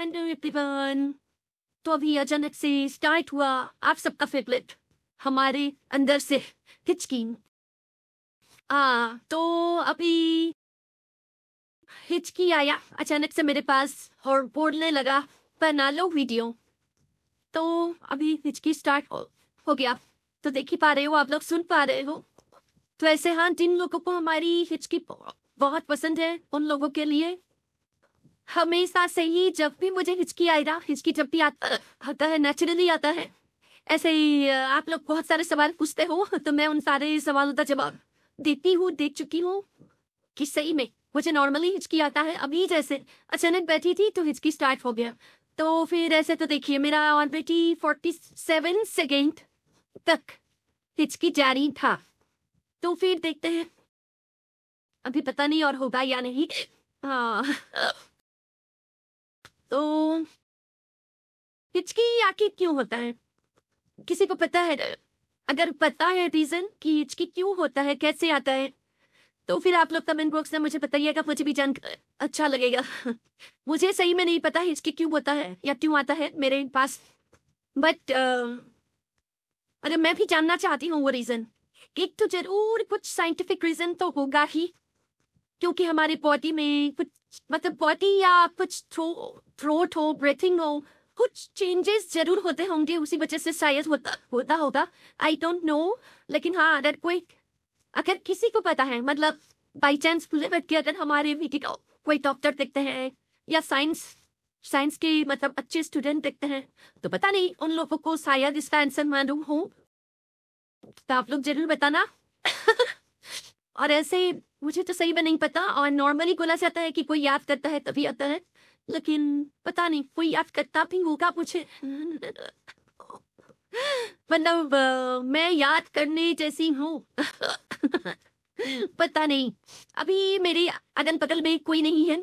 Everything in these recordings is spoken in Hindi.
हेलो एवरीवन तो अभी अचानक से स्टार्ट हुआ आप सबका फेवरेट हमारे अंदर से हिचकिन आ तो अभी हिचकी आया अचानक से मेरे पास और बोलने लगा बना लो वीडियो तो अभी हिचकी स्टार्ट हो, हो गया तो देख ही पा रहे हो आप लोग सुन पा रहे हो तो ऐसे हाँ जिन लोगों को हमारी हिचकी बहुत पसंद है उन लोगों के लिए हमेशा से ही जब भी मुझे हिचकी आई रहा हिचकी जब भी आता है नेचुरली आता है ऐसे ही आप लोग बहुत सारे सवाल पूछते हो तो मैं उन सारे सवालों का जवाब देती हूँ देख चुकी हूँ कि सही में मुझे नॉर्मली हिचकी आता है अभी जैसे अचानक बैठी थी तो हिचकी स्टार्ट हो गया तो फिर ऐसे तो देखिए मेरा ऑलरेडी फोर्टी सेवन सेकेंड तक हिचकी जारी था तो फिर देखते हैं अभी पता नहीं और होगा या नहीं हाँ तो हिचकी आखिर क्यों होता है किसी को पता है अगर पता है रीजन कि हिचकी क्यों होता है कैसे आता है तो फिर आप लोग कमेंट बॉक्स में मुझे बताइएगा मुझे भी जान अच्छा लगेगा मुझे सही में नहीं पता हिचकी क्यों होता है या क्यों आता है मेरे पास बट अगर मैं भी जानना चाहती हूँ वो रीजन एक तो जरूर कुछ साइंटिफिक रीजन तो होगा ही क्योंकि हमारे बॉडी में कुछ मतलब बॉडी या कुछ थ्रो थ्रोट हो ब्रीथिंग हो कुछ चेंजेस जरूर होते होंगे उसी वजह से शायद होता होता होगा आई डोंट नो लेकिन हाँ अगर कोई अगर किसी को पता है मतलब बाई चांस खुले बैठ के अगर हमारे वीडियो कोई डॉक्टर देखते हैं या साइंस साइंस के मतलब अच्छे स्टूडेंट देखते हैं तो पता नहीं उन लोगों को शायद इसका आंसर मालूम हो तो आप लोग जरूर बताना और ऐसे मुझे तो सही में नहीं पता और नॉर्मली बोला जाता है कि कोई याद करता है तभी आता है लेकिन पता नहीं कोई याद करता भी होगा मुझे मतलब मैं याद करने जैसी हूँ पता नहीं अभी मेरे अगल बगल में कोई नहीं है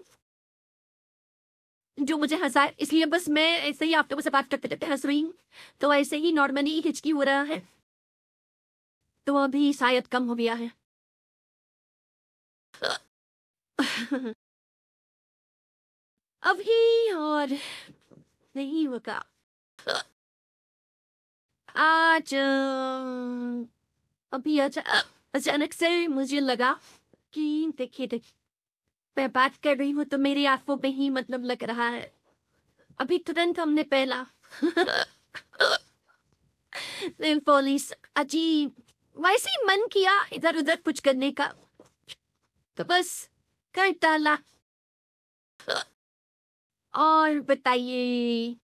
जो मुझे हंसा इसलिए बस मैं ऐसे ही आप लोगों से बात करते करते हंस रही हूँ तो ऐसे ही नॉर्मली हिचकी हो रहा है तो अभी शायद कम हो गया है अभी और नहीं होगा आज अभी अचा, अचानक से मुझे लगा कि देखिए देखिए मैं बात कर रही हूँ तो मेरी आंखों में ही मतलब लग रहा है अभी तुरंत हमने पहला अजीब वैसे ही मन किया इधर उधर कुछ करने का तो बस कर डाला और बताइए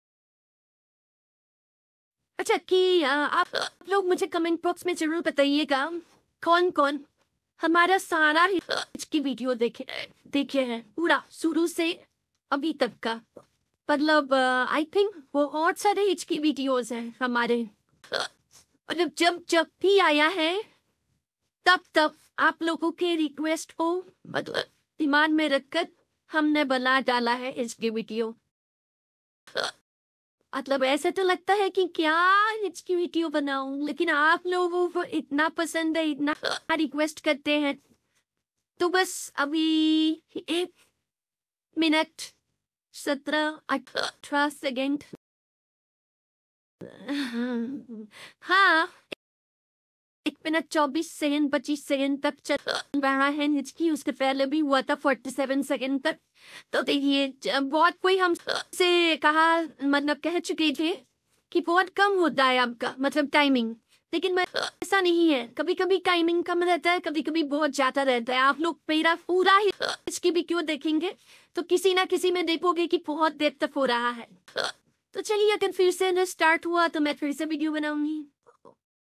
अच्छा कि आप लोग मुझे कमेंट बॉक्स में जरूर बताइएगा कौन कौन हमारा सारा की वीडियो देखे देखे हैं पूरा शुरू से अभी तक का मतलब आई थिंक वो बहुत सारे हिच की वीडियोज हैं हमारे मतलब जब जब भी आया है तब तब आप लोगों के रिक्वेस्ट को मतलब ईमान में रखकर हमने बना डाला है इस वीडियो मतलब ऐसे तो लगता है कि क्या इसकी वीडियो बनाऊं लेकिन आप लोगों को इतना पसंद है इतना रिक्वेस्ट करते हैं तो बस अभी एक मिनट सत्रह अठारह सेकेंड हाँ मिनट चौबीस सेकेंड पच्चीस सेकेंड तक चल रहा है हिचकी उसके पहले भी हुआ था फोर्टी सेवन सेकेंड तक तो देखिए बहुत कोई हम से कहा मतलब कह चुके थे कि बहुत कम होता है आपका मतलब टाइमिंग लेकिन मैं ऐसा नहीं है कभी कभी टाइमिंग कम रहता है कभी कभी बहुत ज्यादा रहता है आप लोग मेरा पूरा ही इसकी भी क्यों देखेंगे तो किसी ना किसी में देखोगे कि बहुत देर तक हो रहा है तो चलिए अगर फिर से स्टार्ट हुआ तो मैं फिर से वीडियो बनाऊंगी